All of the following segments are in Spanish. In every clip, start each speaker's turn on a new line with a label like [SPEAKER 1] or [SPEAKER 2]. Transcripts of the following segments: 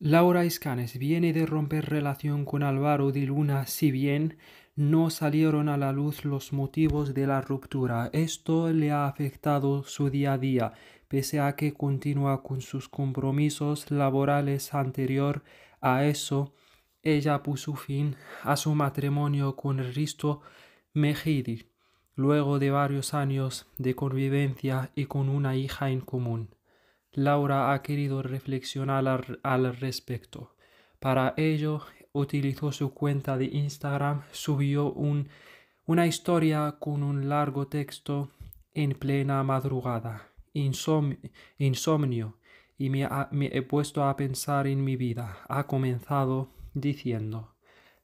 [SPEAKER 1] Laura Iscanes viene de romper relación con Álvaro de Luna, si bien no salieron a la luz los motivos de la ruptura. Esto le ha afectado su día a día, pese a que continúa con sus compromisos laborales anterior a eso. Ella puso fin a su matrimonio con Risto Mejidi, luego de varios años de convivencia y con una hija en común. Laura ha querido reflexionar al, respecto. Para ello, utilizó su cuenta de Instagram, subió un, una historia con un largo texto en plena madrugada, insomnio, y me, ha, he puesto a pensar en mi vida. Ha comenzado diciendo,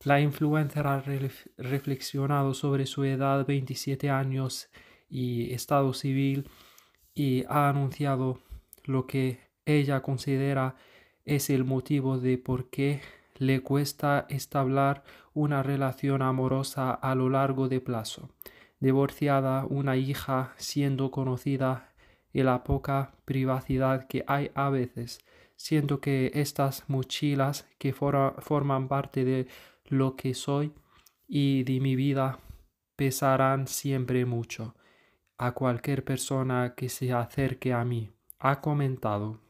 [SPEAKER 1] la influencer ha reflexionado sobre su edad, 27 años y estado civil, y ha anunciado lo que ella considera es el motivo de por qué le cuesta establecer una relación amorosa a lo largo de plazo. Divorciada, una hija siendo conocida y la poca privacidad que hay a veces, siento que estas mochilas que forman parte de lo que soy y de mi vida pesarán siempre mucho a cualquier persona que se acerque a mí ha comentado